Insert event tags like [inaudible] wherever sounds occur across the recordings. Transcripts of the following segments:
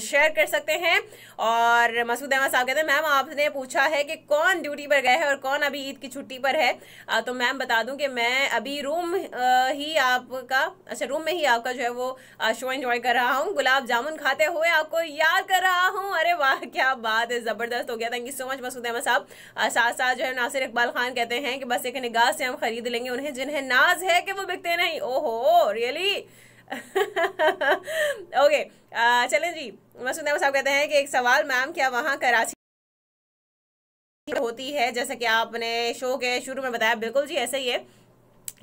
share कर सकते हैं और मसूद अहमद साहब कहते हैं मैम आपने पूछा है कि कौन ड्यूटी पर गए हैं और कौन अभी ईद की छुट्टी पर है आ, तो मैम बता दूं कि मैं अभी रूम ही आपका अच्छा रूम में ही आपका जो है वो शो एंजॉय कर रहा हूँ गुलाब जामुन खाते हुए आपको याद कर रहा हूँ अरे वाह क्या बात है ज़बरदस्त हो गया thank you so much Masood Ahmad साहब साथ साथ जो है नासिर इकबाल खान कहते हैं कि बस एक निगाह से हम खरीद लेंगे उन्हें जिन्हें नाज है कि वो बिकते नहीं ओहो रियली ओके [laughs] चलें जी मसूदा साहब कहते हैं कि एक सवाल मैम क्या वहाँ कराची होती है जैसा कि आपने शो के शुरू में बताया बिल्कुल जी ऐसा ही है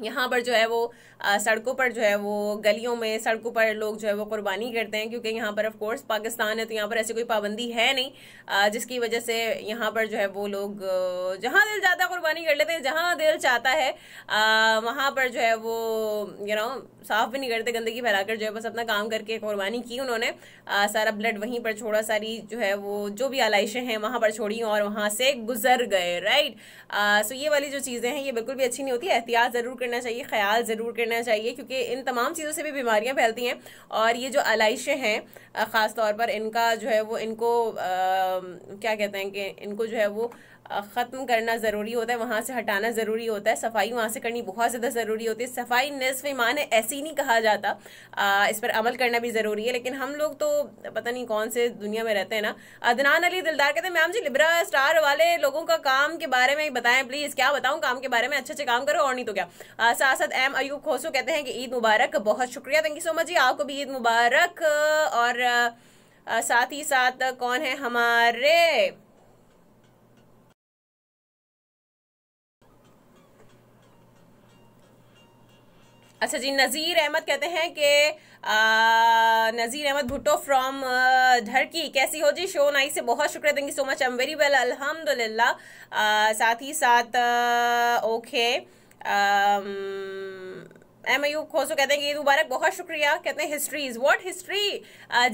यहाँ पर जो है वो सड़कों पर जो है वो गलियों में सड़कों पर लोग जो है वो कुर्बानी करते हैं क्योंकि यहाँ पर ऑफ कोर्स पाकिस्तान है तो यहाँ पर ऐसी कोई पाबंदी है नहीं जिसकी वजह से यहाँ पर जो है वो लोग जहाँ दिल जाता है कुर्बानी कर लेते हैं जहाँ दिल चाहता है वहाँ पर जो है वो यू नो साफ भी नहीं करते गंदगी फैला जो है बस अपना काम करके कुर्बानी की उन्होंने सारा ब्लड वहीं पर छोड़ा सारी जो है वो जो भी आलाइशें हैं वहाँ पर छोड़ी और वहाँ से गुजर गए राइट सो ये वाली जो चीज़ें हैं ये बिल्कुल भी अच्छी नहीं होती एहतियात ज़रूर करना चाहिए ख्याल ज़रूर करना चाहिए क्योंकि इन तमाम चीज़ों से भी बीमारियाँ फैलती हैं और ये जो आलाइशें हैं ख़ास तौर पर इनका जो है वो इनको आ, क्या कहते हैं कि इनको जो है वो ख़त्म करना ज़रूरी होता है वहाँ से हटाना ज़रूरी होता है सफाई वहाँ से करनी बहुत ज़्यादा ज़रूरी होती है सफाई नसफ ईमान है ऐसे ही नहीं कहा जाता आ, इस पर अमल करना भी ज़रूरी है लेकिन हम लोग तो पता नहीं कौन से दुनिया में रहते हैं ना अदनान अली दिलदार कहते हैं मैम जी लिब्रा स्टार वाले लोगों का काम के बारे में बताएं प्लीज़ क्या बताऊँ काम के बारे में अच्छे अच्छे काम करो और नहीं तो क्या सासद एम अयूब खोसो कहते हैं कि ईद मुबारक बहुत शुक्रिया थैंक यू सो मच जी आपको भी ईद मुबारक और आ, साथ ही साथ कौन है हमारे अच्छा जी नज़ीर अहमद कहते हैं कि नज़ीर अहमद भुट्टो फ्रॉम धरकी कैसी हो जी शो नाइस से बहुत शुक्रिया thank you so much I am very well अल्हम्दुलिल्लाह साथ ही साथ ओके एम अयूब खोसो कहते हैं ईद मुबारक बहुत शुक्रिया कहते हैं हिस्ट्रीज व्हाट हिस्ट्री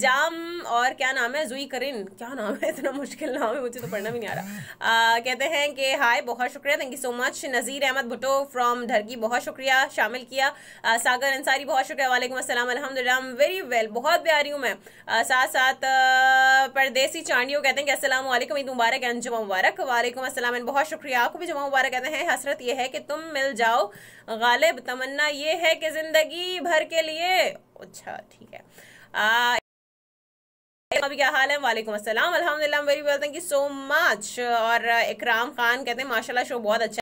जाम और क्या नाम है जुई करिन क्या नाम है इतना मुश्किल नाम है मुझे तो पढ़ना भी नहीं आ रहा आ, कहते हैं कि हाय बहुत शुक्रिया thank you so much Nazir Ahmad Bhutto from Dharki बहुत शुक्रिया शामिल किया आ, सागर अंसारी बहुत शुक्रिया वालेकुम असलम अलहमदिल्ला वेरी वेल बहुत प्यारी हूँ मैं आ, साथ साथ परदेसी चांडियो कहते हैं कि असल ईद मुबारक एंड जुमा मुबारक वालेकुम असलम एंड बहुत शुक्रिया आपको भी जुमा मुबारक कहते हैं हसरत यह है कि तुम मिल जाओ गालिब तमन्ना ये है कि ज़िंदगी भर के लिए अच्छा ठीक है आ, अभी क्या हाल है वालेकुम असलम अलहमदिल्ला very well thank you so much और इकराम खान कहते हैं माशाल्लाह शो बहुत अच्छा